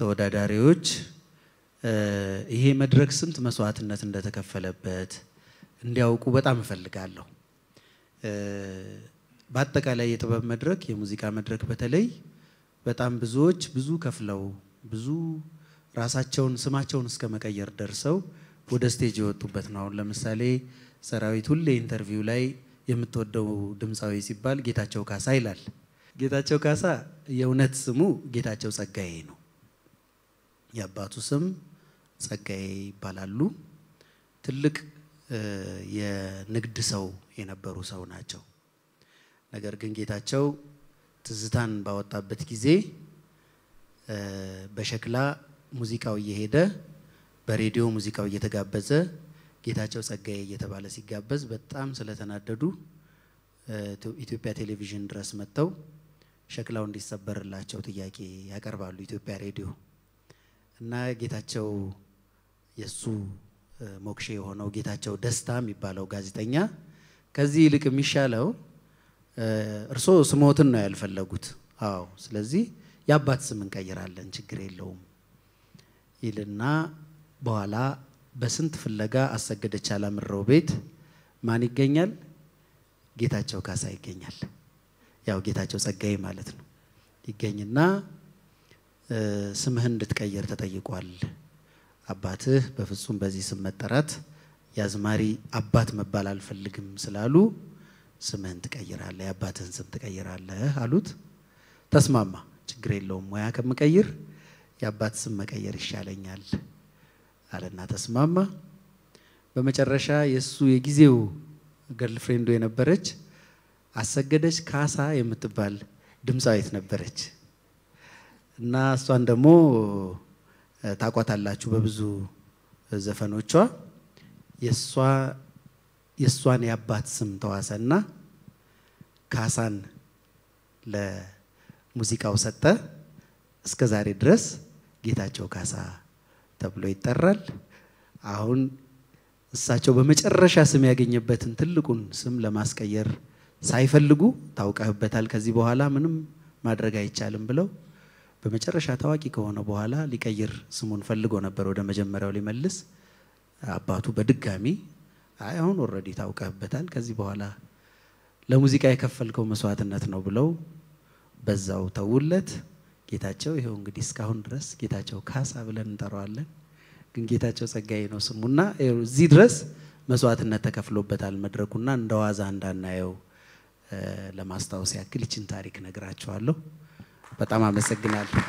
ተወዳዳሪዎች ይሄ መድረክ ስንት መስዋዕትነት እንደተከፈለበት እንዲያውቁ በጣም እፈልጋለሁ። በአጠቃላይ የጥበብ መድረክ፣ የሙዚቃ መድረክ በተለይ በጣም ብዙዎች ብዙ ከፍለው ብዙ ራሳቸውን ስማቸውን እስከ መቀየር ደርሰው ወደ ስቴጅ የወጡበት ነው። አሁን ለምሳሌ ሰራዊት ሁሌ ኢንተርቪው ላይ የምትወደው ድምፃዊ ሲባል ጌታቸው ካሳ ይላል። ጌታቸው ካሳ የእውነት ስሙ ጌታቸው ጸጋዬ ነው። የአባቱ ስም ጸጋዬ ይባላሉ። ትልቅ የንግድ ሰው የነበሩ ሰው ናቸው። ነገር ግን ጌታቸው ትዝታን ባወጣበት ጊዜ በሸክላ ሙዚቃው እየሄደ በሬዲዮ ሙዚቃው እየተጋበዘ ጌታቸው ጸጋዬ እየተባለ ሲጋበዝ በጣም ስለተናደዱ ኢትዮጵያ ቴሌቪዥን ድረስ መጥተው ሸክላው እንዲሰበርላቸው ጥያቄ ያቀርባሉ። ኢትዮጵያ ሬዲዮ እና ጌታቸው የእሱ ሞክሼ የሆነው ጌታቸው ደስታ የሚባለው ጋዜጠኛ ከዚህ ይልቅ የሚሻለው እርሶ ስሞትን ነው ያልፈለጉት። አዎ፣ ስለዚህ የአባት ስም እንቀይራለን፣ ችግር የለውም ይልና በኋላ በስንት ፍለጋ አሰገደች አላምረው ቤት ማን ይገኛል? ጌታቸው ካሳ ይገኛል። ያው ጌታቸው ጸጋዬ ማለት ነው። ይገኝና ስምህን እንድትቀይር ተጠይቋል። አባትህ በፍጹም በዚህ ስም መጠራት የአዝማሪ አባት መባል አልፈልግም ስላሉ ስምህን ትቀይራለህ፣ የአባትህን ስም ትቀይራለህ አሉት። ተስማማ። ችግር የለውም ሙያ ከምቀይር የአባት ስም መቀየር ይሻለኛል አለና ተስማማ። በመጨረሻ የእሱ የጊዜው ገርል ፍሬንዱ የነበረች አሰገደች ካሳ የምትባል ድምፃዊት ነበረች። እና እሷን ደግሞ ታቋታላችሁ በብዙ ዘፈኖቿ የእሷን የአባት ስም ተዋሰና ካሳን ለሙዚቃው ሰጠ። እስከ ዛሬ ድረስ ጌታቸው ካሳ ተብሎ ይጠራል። አሁን እሳቸው በመጨረሻ ስም ያገኘበትን ትልቁን ስም ለማስቀየር ሳይፈልጉ ታውቀህበታል፣ ከዚህ በኋላ ምንም ማድረግ አይቻልም ብለው በመጨረሻ ታዋቂ ከሆነ በኋላ ሊቀይር ስሙን ፈልጎ ነበር ወደ መጀመሪያው ሊመልስ። አባቱ በድጋሚ አይ አሁን ኦልሬዲ ታውቀህበታል፣ ከዚህ በኋላ ለሙዚቃ የከፈልከው መስዋዕትነት ነው ብለው በዛው ተውለት። ጌታቸው ይኸው እንግዲህ እስካሁን ድረስ ጌታቸው ካሳ ብለን እንጠራዋለን፣ ግን ጌታቸው ጸጋዬ ነው ስሙና እዚህ ድረስ መስዋዕትነት ተከፍሎበታል መድረኩና እንደ ዋዛ እንዳናየው ለማስታወስ ያክል ይችን ታሪክ ነግራችኋለሁ። በጣም አመሰግናለሁ።